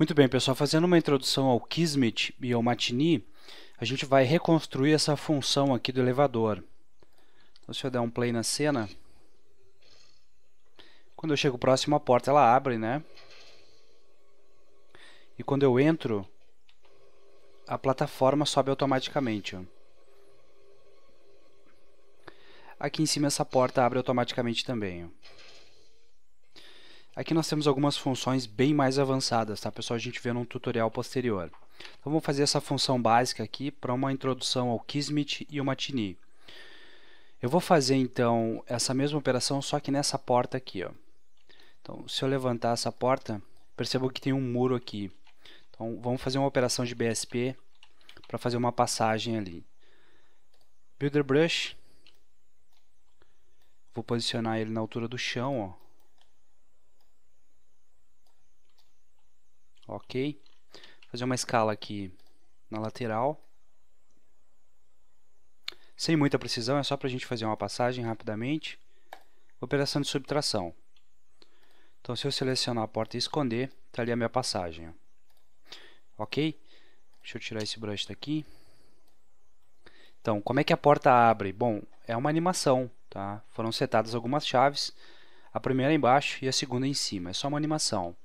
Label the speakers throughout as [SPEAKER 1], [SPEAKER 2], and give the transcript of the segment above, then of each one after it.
[SPEAKER 1] Muito bem, pessoal, fazendo uma introdução ao Kismet e ao Matini, a gente vai reconstruir essa função aqui do elevador. Então, se eu der um play na cena, quando eu chego próximo à porta, ela abre, né? E quando eu entro, a plataforma sobe automaticamente. Aqui em cima essa porta abre automaticamente também. Ó. Aqui é nós temos algumas funções bem mais avançadas, tá pessoal? A gente vê num tutorial posterior. Então vamos fazer essa função básica aqui para uma introdução ao Kismet e o Matini. Eu vou fazer então essa mesma operação só que nessa porta aqui, ó. Então se eu levantar essa porta, percebo que tem um muro aqui. Então vamos fazer uma operação de BSP para fazer uma passagem ali. Builder Brush, vou posicionar ele na altura do chão, ó ok? Fazer uma escala aqui na lateral. Sem muita precisão, é só para a gente fazer uma passagem rapidamente. Operação de subtração. Então, se eu selecionar a porta e esconder, está ali a minha passagem. Ok? Deixa eu tirar esse brush daqui. Então, como é que a porta abre? Bom, é uma animação, tá? Foram setadas algumas chaves, a primeira embaixo e a segunda em cima. É só uma animação.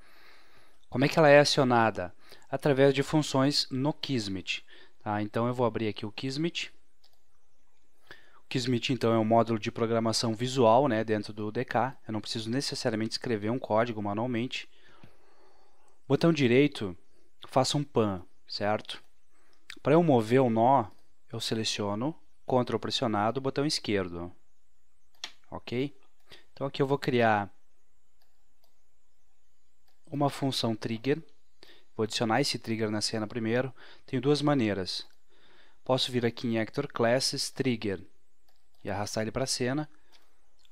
[SPEAKER 1] Como é que ela é acionada? Através de funções no Kismet. Tá? Então eu vou abrir aqui o Kismet. O Kismet então é um módulo de programação visual né, dentro do DK. Eu não preciso necessariamente escrever um código manualmente. Botão direito, faço um pan, certo? Para eu mover o nó, eu seleciono Ctrl pressionado, botão esquerdo. Ok? Então aqui eu vou criar uma função trigger. Vou adicionar esse trigger na cena primeiro. Tenho duas maneiras. Posso vir aqui em Actor Classes, Trigger, e arrastar ele para a cena.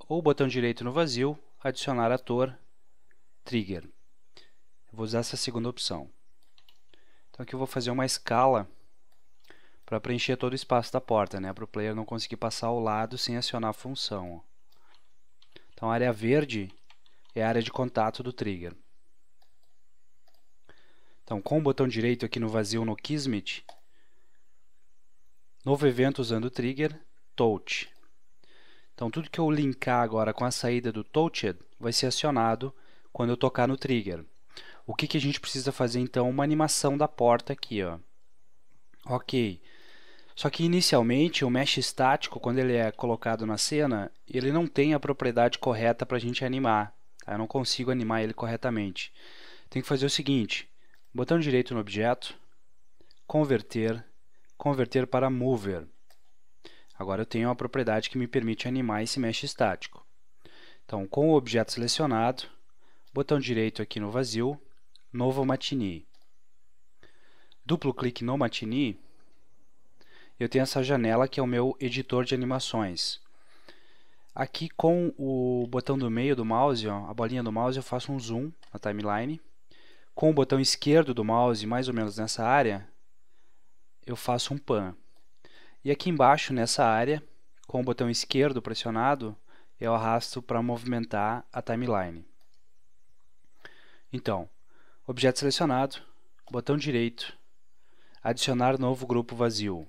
[SPEAKER 1] Ou botão direito no vazio, adicionar ator, Trigger. vou usar essa segunda opção. Então aqui eu vou fazer uma escala para preencher todo o espaço da porta, né? para o player não conseguir passar ao lado sem acionar a função. Então a área verde é a área de contato do trigger. Então, com o botão direito aqui no vazio no Kismet, novo evento usando o trigger, Touch. Então, tudo que eu linkar agora com a saída do Touched vai ser acionado quando eu tocar no trigger. O que, que a gente precisa fazer então? Uma animação da porta aqui. Ó. Ok. Só que inicialmente o mesh estático, quando ele é colocado na cena, ele não tem a propriedade correta para a gente animar. Tá? Eu não consigo animar ele corretamente. Tem que fazer o seguinte: botão direito no objeto, converter, converter para mover. Agora eu tenho uma propriedade que me permite animar esse mesh estático. Então, com o objeto selecionado, botão direito aqui no vazio, novo matinee. Duplo clique no matinee, eu tenho essa janela que é o meu editor de animações. Aqui com o botão do meio do mouse, ó, a bolinha do mouse, eu faço um zoom na timeline com o botão esquerdo do mouse, mais ou menos nessa área, eu faço um pan. E aqui embaixo, nessa área, com o botão esquerdo pressionado, eu arrasto para movimentar a timeline. Então, objeto selecionado, botão direito, adicionar novo grupo vazio.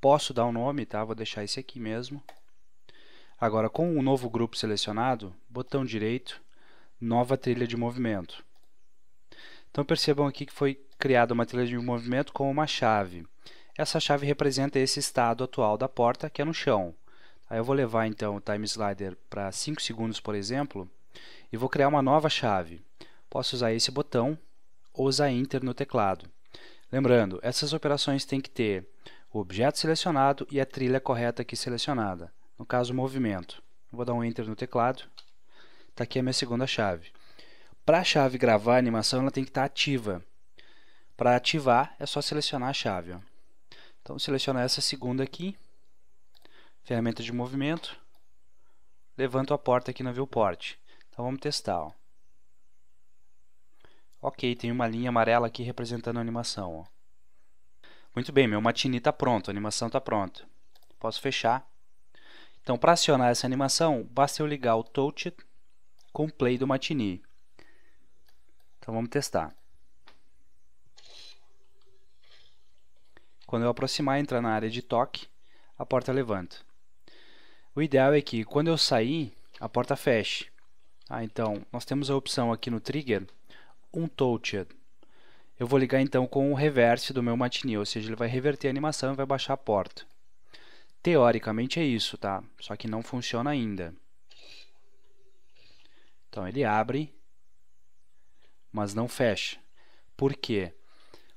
[SPEAKER 1] Posso dar um nome, tá? Vou deixar esse aqui mesmo. Agora, com o novo grupo selecionado, botão direito, nova trilha de movimento. Então percebam aqui que foi criada uma trilha de movimento com uma chave. Essa chave representa esse estado atual da porta, que é no chão. Aí tá, eu vou levar então o time slider para 5 segundos, por exemplo, e vou criar uma nova chave. Posso usar esse botão ou usar Enter no teclado. Lembrando, essas operações têm que ter o objeto selecionado e a trilha correta aqui selecionada. No caso, o movimento. Vou dar um Enter no teclado. Está aqui a minha segunda chave. Para a chave gravar a animação, ela tem que estar tá ativa. Para ativar, é só selecionar a chave. Ó. Então, seleciona essa segunda aqui, ferramenta de movimento, levanto a porta aqui no viewport. Então, vamos testar. Ó. Ok, tem uma linha amarela aqui representando a animação. Ó. Muito bem, meu matini está pronto, a animação está pronta. Posso fechar. Então, para acionar essa animação, basta eu ligar o touch com o play do matini. Então vamos testar. Quando eu aproximar e entrar na área de toque, a porta levanta. O ideal é que quando eu sair, a porta feche. Ah, então, nós temos a opção aqui no trigger, um touched. Eu vou ligar então com o reverse do meu matinee, ou seja, ele vai reverter a animação e vai baixar a porta. Teoricamente é isso, tá? Só que não funciona ainda. Então ele abre mas não fecha. Por quê?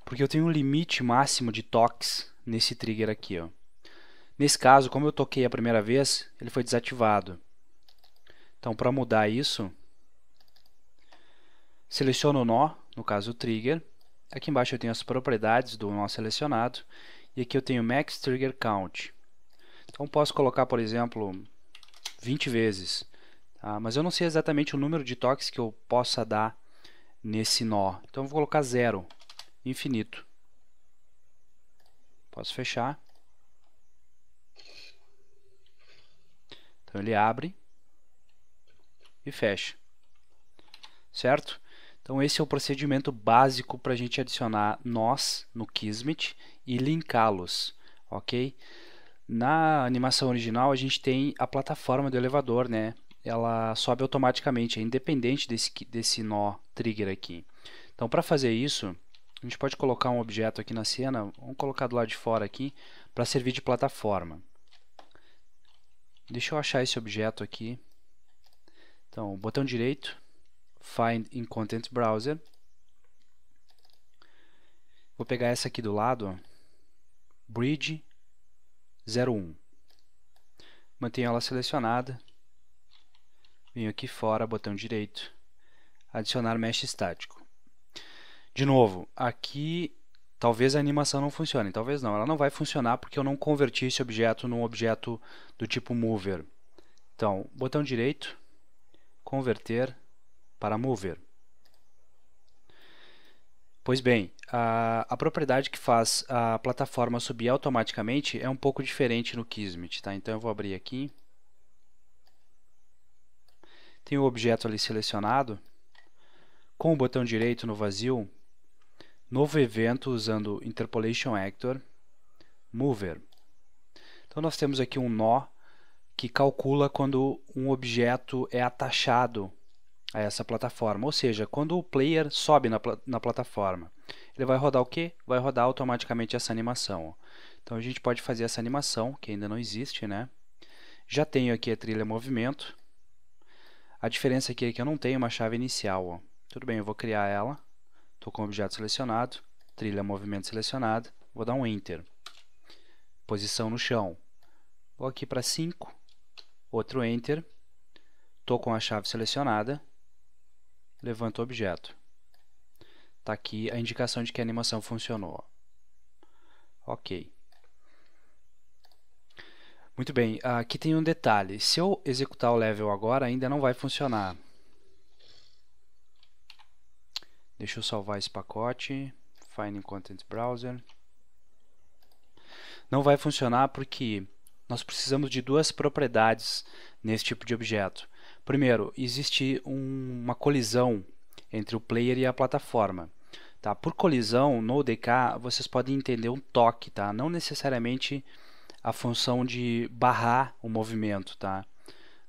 [SPEAKER 1] Porque eu tenho um limite máximo de toques nesse trigger aqui. Ó. Nesse caso, como eu toquei a primeira vez, ele foi desativado. Então, para mudar isso, seleciono o nó, no caso o trigger. Aqui embaixo eu tenho as propriedades do nó selecionado. E aqui eu tenho Max Trigger Count. Então, posso colocar, por exemplo, 20 vezes. Tá? Mas eu não sei exatamente o número de toques que eu possa dar nesse nó. Então vou colocar zero, infinito. Posso fechar. Então ele abre e fecha. Certo? Então esse é o procedimento básico para a gente adicionar nós no Kismet e linká-los, ok? Na animação original a gente tem a plataforma do elevador, né? ela sobe automaticamente, é independente desse, desse nó trigger aqui. Então, para fazer isso, a gente pode colocar um objeto aqui na cena, vamos colocar do lado de fora aqui, para servir de plataforma. Deixa eu achar esse objeto aqui. Então, botão direito, Find in Content Browser. Vou pegar essa aqui do lado, ó, Bridge 01. Mantenho ela selecionada, venho aqui fora, botão direito, adicionar mesh estático. De novo, aqui talvez a animação não funcione, talvez não, ela não vai funcionar porque eu não converti esse objeto num objeto do tipo mover. Então, botão direito, converter para mover. Pois bem, a, a, propriedade que faz a plataforma subir automaticamente é um pouco diferente no Kismet, tá? Então eu vou abrir aqui tem o objeto ali selecionado, com o botão direito no vazio, novo evento usando Interpolation Actor, Mover. Então nós temos aqui um nó que calcula quando um objeto é atachado a essa plataforma, ou seja, quando o player sobe na, pl na plataforma. Ele vai rodar o que? Vai rodar automaticamente essa animação. Então a gente pode fazer essa animação, que ainda não existe, né? Já tenho aqui a trilha movimento, a diferença aqui é que eu não tenho uma chave inicial. Ó. Tudo bem, eu vou criar ela. Estou com o objeto selecionado, trilha movimento selecionado, vou dar um Enter. Posição no chão. Vou aqui para 5, outro Enter. Estou com a chave selecionada, levanto o objeto. Está aqui a indicação de que a animação funcionou. Ok. Muito bem, aqui tem um detalhe. Se eu executar o level agora, ainda não vai funcionar. Deixa eu salvar esse pacote. Find Content Browser. Não vai funcionar porque nós precisamos de duas propriedades nesse tipo de objeto. Primeiro, existe um, uma colisão entre o player e a plataforma. Tá? Por colisão, no ODK, vocês podem entender um toque, tá? não necessariamente a função de barrar o movimento, tá?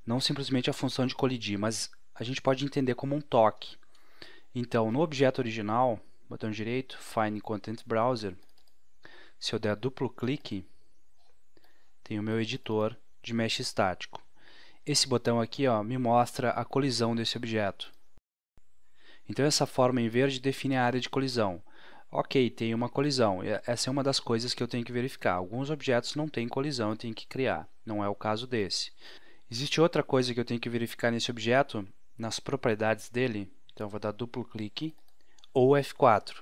[SPEAKER 1] Não simplesmente a função de colidir, mas a gente pode entender como um toque. Então, no objeto original, botão direito, Find Content Browser, se eu der duplo clique, tem o meu editor de mesh estático. Esse botão aqui ó, me mostra a colisão desse objeto. Então essa forma em verde define a área de colisão ok, tem uma colisão. É, essa é uma das coisas que eu tenho que verificar. Alguns objetos não têm colisão, eu tenho que criar. Não é o caso desse. Existe outra coisa que eu tenho que verificar nesse objeto, nas propriedades dele. Então, eu vou dar duplo clique ou F4,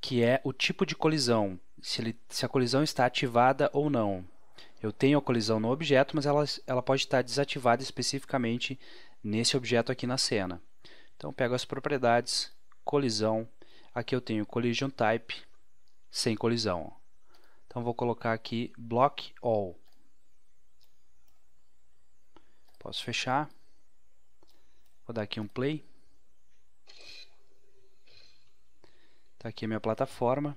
[SPEAKER 1] que é o tipo de colisão, se, ele, se a colisão está ativada ou não. Eu tenho a colisão no objeto, mas ela, ela pode estar desativada especificamente nesse objeto aqui na cena. Então, pego as propriedades, colisão, Aqui eu tenho collision type sem colisão. Então vou colocar aqui block all. Posso fechar. Vou dar aqui um play. Está aqui a minha plataforma.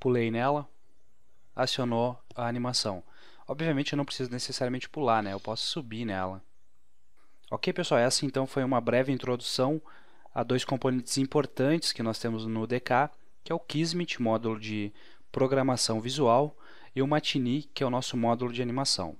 [SPEAKER 1] Pulei nela. Acionou a animação. Obviamente eu não preciso necessariamente pular, né? Eu posso subir nela. Ok, pessoal? Essa então foi uma breve introdução a dois componentes importantes que nós temos no DK, que é o Kismet, módulo de programação visual, e o Matini, que é o nosso módulo de animação.